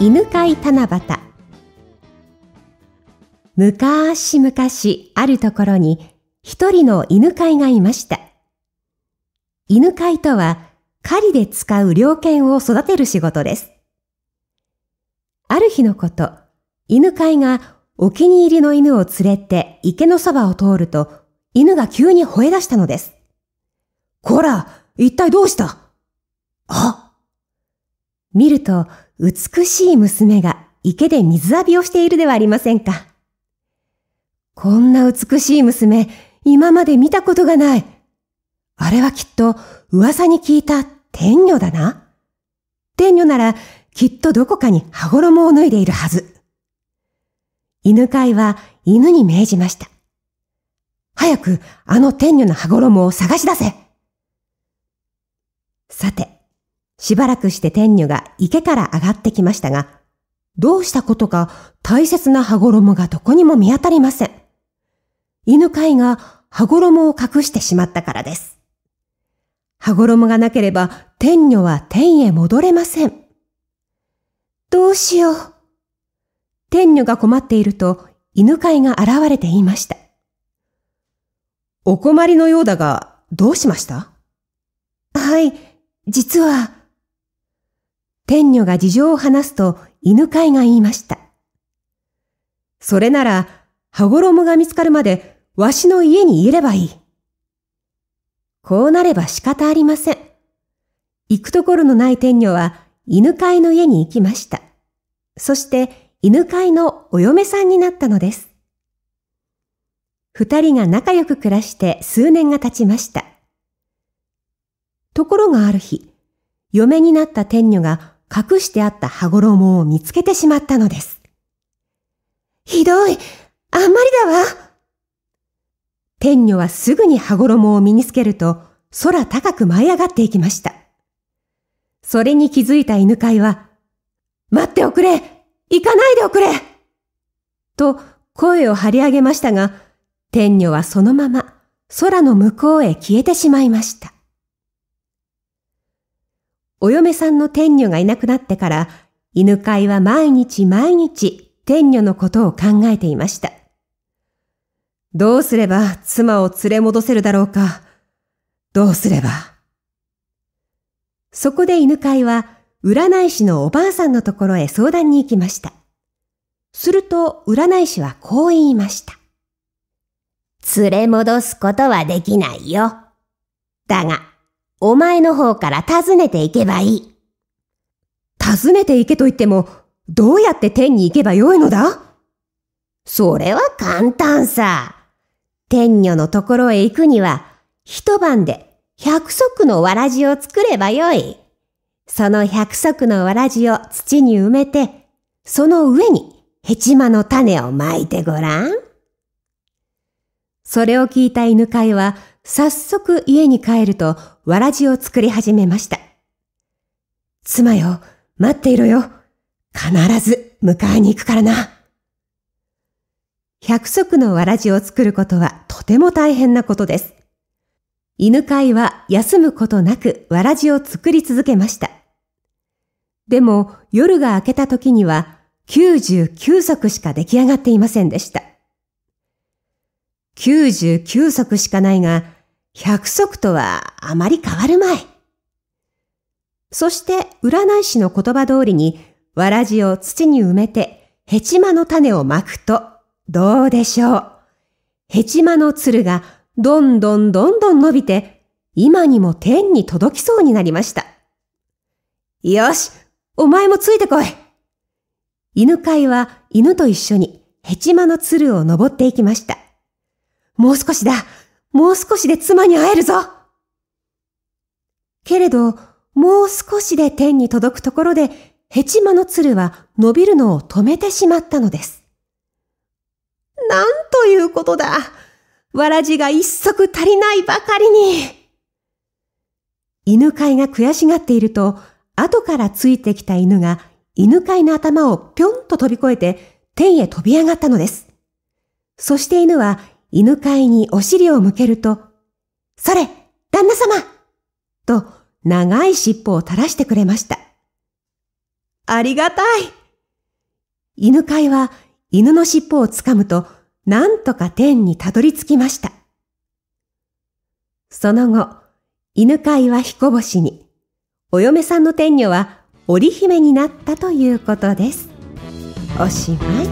犬飼七夕昔々あるところに一人の犬飼がいました。犬飼とは狩りで使う猟犬を育てる仕事です。ある日のこと、犬飼がお気に入りの犬を連れて池のそばを通ると犬が急に吠え出したのです。こら、一体どうしたあ見ると美しい娘が池で水浴びをしているではありませんか。こんな美しい娘、今まで見たことがない。あれはきっと噂に聞いた天女だな。天女ならきっとどこかに羽衣を脱いでいるはず。犬飼いは犬に命じました。早くあの天女の羽衣を探し出せ。さて、しばらくして天女が池から上がってきましたが、どうしたことか大切な羽衣がどこにも見当たりません。犬飼が羽衣を隠してしまったからです。羽衣がなければ天女は天へ戻れません。どうしよう。天女が困っていると犬飼が現れて言いました。お困りのようだが、どうしましたはい、実は、天女が事情を話すと犬飼が言いました。それなら、羽衣が見つかるまで、わしの家にいればいい。こうなれば仕方ありません。行くところのない天女は、犬飼の家に行きました。そして、犬飼のお嫁さんになったのです。二人が仲良く暮らして数年が経ちました。ところがある日、嫁になった天女が隠してあった羽衣を見つけてしまったのです。ひどいあんまりだわ天女はすぐに羽衣を身につけると空高く舞い上がっていきました。それに気づいた犬飼いは、待っておくれ行かないでおくれと声を張り上げましたが、天女はそのまま空の向こうへ消えてしまいました。お嫁さんの天女がいなくなってから、犬飼いは毎日毎日天女のことを考えていました。どうすれば妻を連れ戻せるだろうか。どうすれば。そこで犬飼いは占い師のおばあさんのところへ相談に行きました。すると占い師はこう言いました。連れ戻すことはできないよ。だが、お前の方から訪ねていけばいい。訪ねていけと言っても、どうやって天に行けばよいのだそれは簡単さ。天女のところへ行くには、一晩で百足のわらじを作ればよい。その百足のわらじを土に埋めて、その上にヘチマの種をまいてごらん。それを聞いた犬飼いは、早速家に帰ると、わらじを作り始めました。妻よ、待っていろよ。必ず迎えに行くからな。百足のわらじを作ることはとても大変なことです。犬飼いは休むことなくわらじを作り続けました。でも夜が明けた時には99足しか出来上がっていませんでした。99足しかないが、100足とはあまり変わるまい。そして占い師の言葉通りに、わらじを土に埋めて、ヘチマの種をまくと、どうでしょう。ヘチマのつるがどんどんどんどん伸びて、今にも天に届きそうになりました。よしお前もついてこい犬飼いは犬と一緒にヘチマのつるを登っていきました。もう少しだもう少しで妻に会えるぞけれど、もう少しで天に届くところで、ヘチマの鶴は伸びるのを止めてしまったのです。なんということだわらじが一足足りないばかりに犬飼いが悔しがっていると、後からついてきた犬が犬飼いの頭をぴょんと飛び越えて天へ飛び上がったのです。そして犬は犬飼いにお尻を向けると、それ、旦那様と長い尻尾を垂らしてくれました。ありがたい。犬飼いは犬の尻尾をつかむと、なんとか天にたどり着きました。その後、犬飼いは彦星に、お嫁さんの天女は織姫になったということです。おしまい。